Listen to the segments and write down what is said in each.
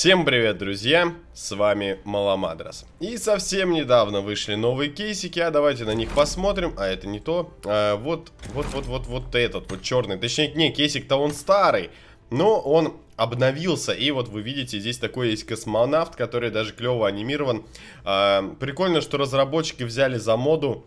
Всем привет, друзья! С вами Маломадрас. И совсем недавно вышли новые кейсики, а давайте на них посмотрим. А это не то. А, вот, вот, вот, вот, вот этот, вот черный. Точнее, не, кейсик-то он старый, но он обновился. И вот вы видите, здесь такой есть космонавт, который даже клево анимирован. А, прикольно, что разработчики взяли за моду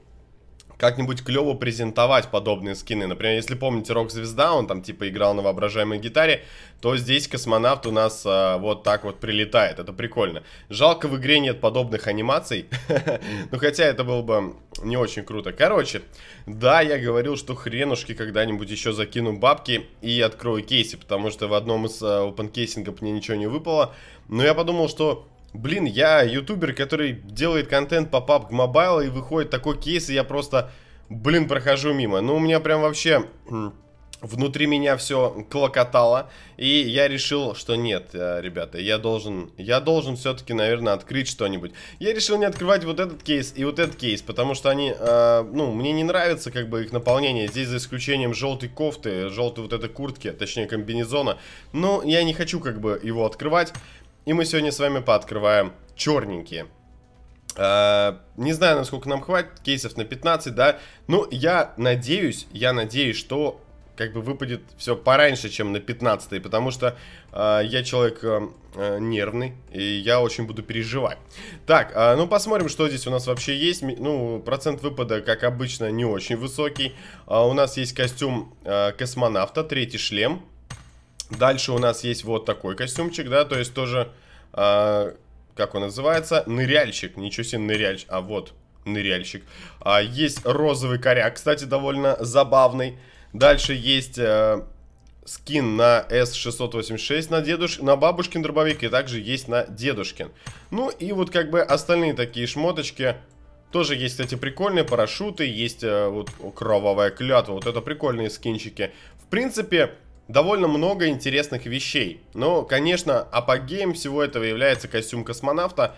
как-нибудь клево презентовать подобные скины. Например, если помните Рок-звезда, он там типа играл на воображаемой гитаре, то здесь космонавт у нас а, вот так вот прилетает. Это прикольно. Жалко, в игре нет подобных анимаций. Ну, хотя это было бы не очень круто. Короче, да, я говорил, что хренушки когда-нибудь еще закину бабки и открою кейсы, потому что в одном из а, опенкейсингов мне ничего не выпало. Но я подумал, что Блин, я ютубер, который делает контент по PUBG Mobile и выходит такой кейс, и я просто, блин, прохожу мимо. Ну, у меня прям вообще внутри меня все клокотало, и я решил, что нет, э, ребята, я должен, я должен все-таки, наверное, открыть что-нибудь. Я решил не открывать вот этот кейс и вот этот кейс, потому что они, э, ну, мне не нравится как бы их наполнение, здесь за исключением желтой кофты, желтой вот этой куртки, точнее комбинезона, но ну, я не хочу как бы его открывать, и мы сегодня с вами пооткрываем черненькие. А, не знаю, насколько нам хватит, кейсов на 15, да. Ну, я надеюсь, я надеюсь, что как бы выпадет все пораньше, чем на 15 потому что э, я человек э, э, нервный, и я очень буду переживать. Так, э, ну посмотрим, что здесь у нас вообще есть. Ну, процент выпада, как обычно, не очень высокий. Э, у нас есть костюм э, космонавта, третий шлем, Дальше у нас есть вот такой костюмчик, да, то есть тоже, э, как он называется, ныряльщик, ничего себе ныряльщик, а вот ныряльщик. А, есть розовый коряк, кстати, довольно забавный. Дальше есть э, скин на С-686 на, дедуш... на бабушкин дробовик и также есть на дедушкин. Ну и вот как бы остальные такие шмоточки. Тоже есть, кстати, прикольные парашюты, есть э, вот кровавая клятва, вот это прикольные скинчики. В принципе, довольно много интересных вещей. Но, конечно, апогеем всего этого является костюм космонавта.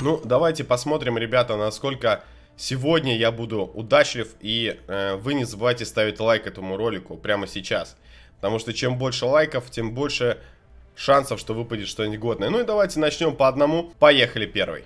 Ну, давайте посмотрим, ребята, насколько сегодня я буду удачлив. И э, вы не забывайте ставить лайк этому ролику прямо сейчас. Потому что чем больше лайков, тем больше шансов, что выпадет что-нибудь годное. Ну и давайте начнем по одному. Поехали первый.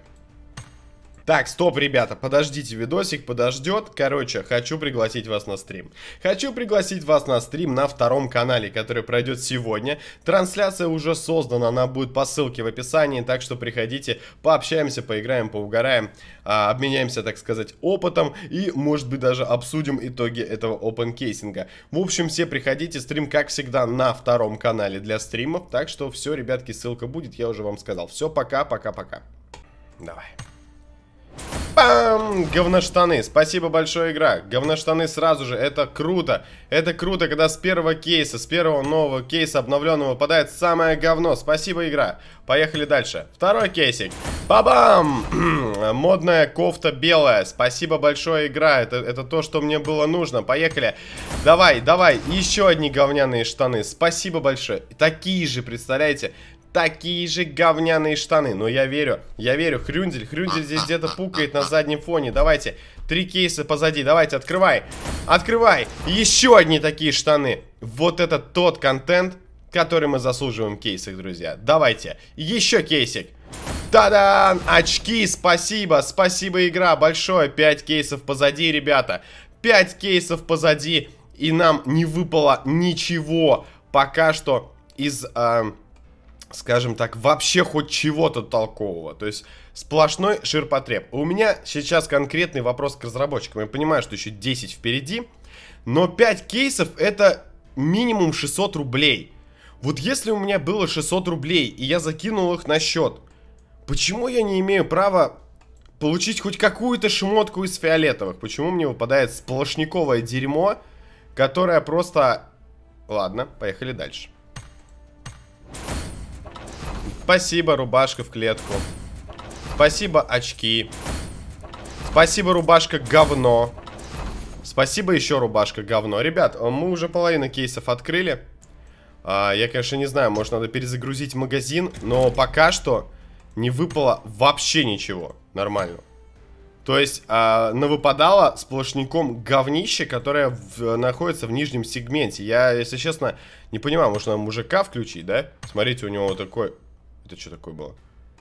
Так, стоп, ребята, подождите, видосик подождет. Короче, хочу пригласить вас на стрим. Хочу пригласить вас на стрим на втором канале, который пройдет сегодня. Трансляция уже создана, она будет по ссылке в описании, так что приходите, пообщаемся, поиграем, поугараем, а, обменяемся, так сказать, опытом и, может быть, даже обсудим итоги этого open кейсинга. В общем, все приходите, стрим, как всегда, на втором канале для стримов, так что все, ребятки, ссылка будет, я уже вам сказал. Все, пока, пока, пока. Давай. Бам! Говноштаны. Спасибо большое, игра. Говноштаны сразу же. Это круто. Это круто, когда с первого кейса, с первого нового кейса обновленного выпадает самое говно. Спасибо, игра. Поехали дальше. Второй кейсик. Бабам! Модная кофта белая. Спасибо большое, игра. Это, это то, что мне было нужно. Поехали. Давай, давай. Еще одни говняные штаны. Спасибо большое. Такие же, представляете? такие же говняные штаны. Но я верю, я верю. Хрюндель, Хрюндель здесь где-то пукает на заднем фоне. Давайте, три кейса позади. Давайте, открывай. Открывай. Еще одни такие штаны. Вот это тот контент, который мы заслуживаем кейсик, друзья. Давайте, еще кейсик. Та-дам! Очки, спасибо, спасибо, игра. Большое, Пять кейсов позади, ребята. Пять кейсов позади, и нам не выпало ничего пока что из... Э, скажем так, вообще хоть чего-то толкового. То есть сплошной ширпотреб. У меня сейчас конкретный вопрос к разработчикам. Я понимаю, что еще 10 впереди, но 5 кейсов это минимум 600 рублей. Вот если у меня было 600 рублей, и я закинул их на счет, почему я не имею права получить хоть какую-то шмотку из фиолетовых? Почему мне выпадает сплошниковое дерьмо, которое просто... Ладно, поехали дальше. Спасибо, рубашка в клетку. Спасибо, очки. Спасибо, рубашка говно. Спасибо еще, рубашка говно. Ребят, а мы уже половину кейсов открыли. А, я, конечно, не знаю, может, надо перезагрузить магазин, но пока что не выпало вообще ничего нормально. То есть, а, навыпадало сплошником говнище, которое в, находится в нижнем сегменте. Я, если честно, не понимаю, может, нам мужика включить, да? Смотрите, у него такой это что такое было?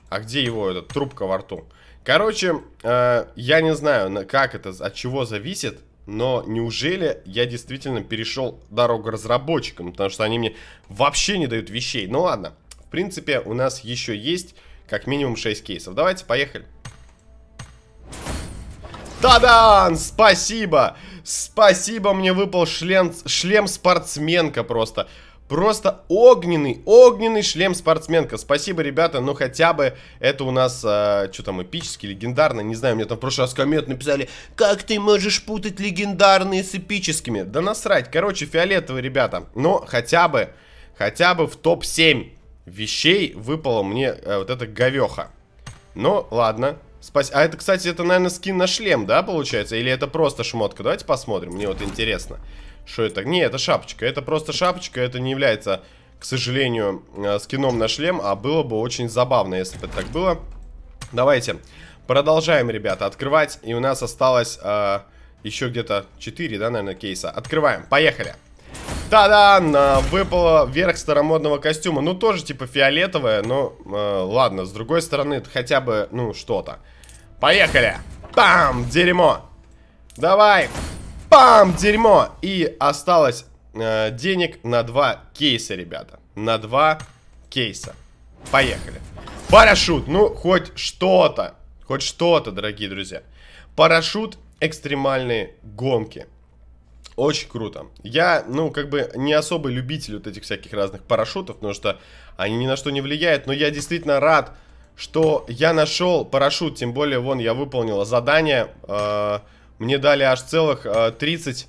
А где его эта трубка во рту? Короче, э, я не знаю, как это, от чего зависит, но неужели я действительно перешел дорогу разработчикам, потому что они мне вообще не дают вещей. Ну ладно, в принципе, у нас еще есть как минимум 6 кейсов. Давайте, поехали. Тадан! Спасибо! Спасибо, мне выпал шлем, шлем спортсменка просто. Просто. Просто огненный, огненный шлем спортсменка. Спасибо, ребята, но хотя бы это у нас, э, что там, эпический, легендарный, не знаю, мне там в прошлый раз коммент написали, как ты можешь путать легендарные с эпическими? Да насрать, короче, фиолетовые, ребята, но хотя бы, хотя бы в топ-7 вещей выпала мне э, вот эта говеха. Ну, ладно, Спас... А это, кстати, это, наверное, скин на шлем, да, получается? Или это просто шмотка? Давайте посмотрим, мне вот интересно. Что это? Не, это шапочка. Это просто шапочка, это не является, к сожалению, э, скином на шлем, а было бы очень забавно, если бы так было. Давайте продолжаем, ребята, открывать. И у нас осталось э, еще где-то 4, да, наверное, кейса. Открываем, поехали. Та-да! Выпало верх старомодного костюма. Ну, тоже типа фиолетовое. но э, ладно, с другой стороны, хотя бы, ну, что-то. Поехали! Бам! Дерьмо! Давай! Пам! Дерьмо! И осталось э, денег на два кейса, ребята. На два кейса. Поехали. Парашют. Ну, хоть что-то. Хоть что-то, дорогие друзья. Парашют, экстремальные гонки. Очень круто. Я, ну, как бы не особый любитель вот этих всяких разных парашютов, потому что они ни на что не влияют. Но я действительно рад, что я нашел парашют. Тем более, вон, я выполнил задание... Э мне дали аж целых э, 30,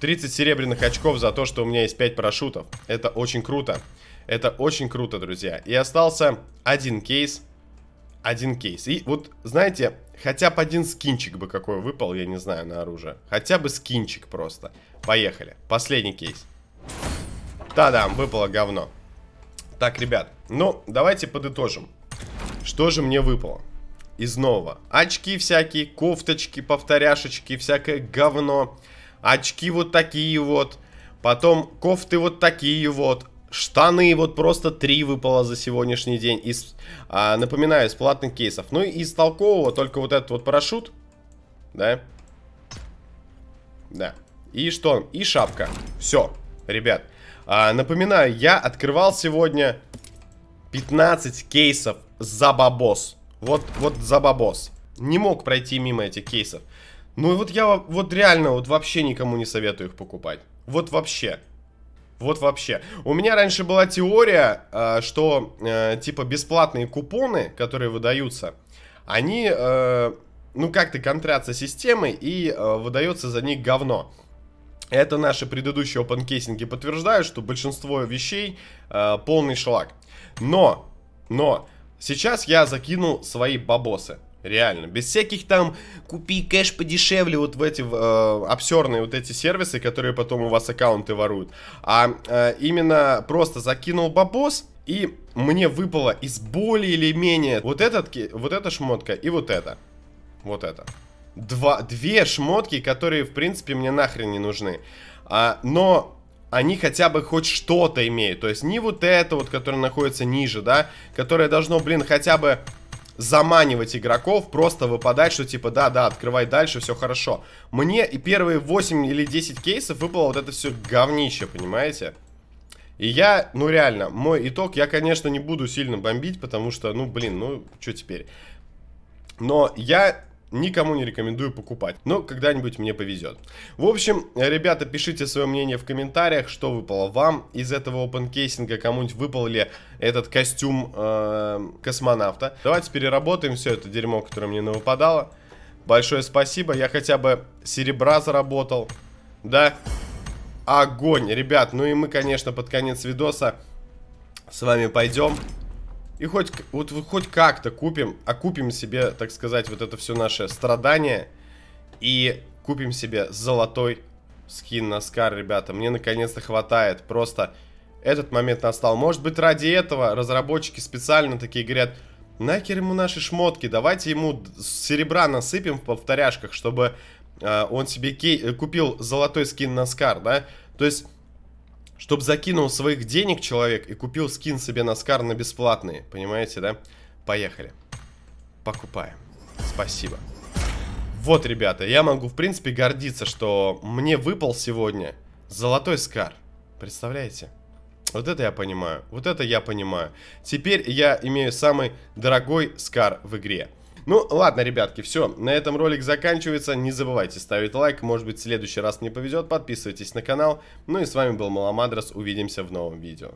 30 серебряных очков за то, что у меня есть 5 парашютов. Это очень круто. Это очень круто, друзья. И остался один кейс. Один кейс. И вот, знаете, хотя бы один скинчик бы какой выпал, я не знаю, на оружие. Хотя бы скинчик просто. Поехали. последний кейс. Та-дам, выпало говно. Так, ребят, ну, давайте подытожим. Что же мне выпало? изнова. Очки всякие, кофточки, повторяшечки, всякое говно. Очки вот такие вот. Потом кофты вот такие вот. Штаны вот просто три выпало за сегодняшний день. Из, а, напоминаю, из платных кейсов. Ну и из толкового только вот этот вот парашют. Да? Да. И что? И шапка. Все, ребят. А, напоминаю, я открывал сегодня 15 кейсов за бабос. Вот, вот за бабос. Не мог пройти мимо этих кейсов. Ну и вот я вот реально вот вообще никому не советую их покупать. Вот вообще. Вот вообще. У меня раньше была теория, э, что э, типа бесплатные купоны, которые выдаются, они, э, ну как-то контрятся системой и выдается за них говно. Это наши предыдущие опенкейсинги подтверждают, что большинство вещей полный шлак. Но, но, Сейчас я закину свои бабосы. Реально, без всяких там купи кэш подешевле вот в эти э, обсерные вот эти сервисы, которые потом у вас аккаунты воруют. А э, именно просто закинул бабос и мне выпало из более или менее вот, этот, вот эта шмотка и вот это. Вот это. Два, две шмотки, которые в принципе мне нахрен не нужны. А, но они хотя бы хоть что-то имеют. То есть не вот это вот, которое находится ниже, да, которое должно, блин, хотя бы заманивать игроков, просто выпадать, что типа, да-да, открывай дальше, все хорошо. Мне и первые 8 или 10 кейсов выпало вот это все говнище, понимаете? И я, ну реально, мой итог, я, конечно, не буду сильно бомбить, потому что, ну, блин, ну, что теперь? Но я никому не рекомендую покупать. Но когда-нибудь мне повезет. В общем, ребята, пишите свое мнение в комментариях, что выпало вам из этого опенкейсинга, кому-нибудь выпал ли этот костюм э, космонавта. Давайте переработаем все это дерьмо, которое мне навыпадало. Большое спасибо, я хотя бы серебра заработал. Да, огонь, ребят. Ну и мы, конечно, под конец видоса с вами пойдем. И хоть, вот, хоть как-то купим, окупим себе, так сказать, вот это все наше страдание. И купим себе золотой скин на Скар, ребята. Мне наконец-то хватает. Просто этот момент настал. Может быть, ради этого разработчики специально такие говорят... Нахер ему наши шмотки, давайте ему серебра насыпем в повторяшках, чтобы э, он себе кей э, купил золотой скин на Скар, да? То есть Чтоб закинул своих денег человек и купил скин себе на Скар на бесплатные. Понимаете, да? Поехали. Покупаем. Спасибо. Вот, ребята, я могу, в принципе, гордиться, что мне выпал сегодня золотой Скар. Представляете? Вот это я понимаю. Вот это я понимаю. Теперь я имею самый дорогой Скар в игре. Ну, ладно, ребятки, все. На этом ролик заканчивается. Не забывайте ставить лайк. Может быть, в следующий раз мне повезет. Подписывайтесь на канал. Ну и с вами был Маламадрос. Увидимся в новом видео.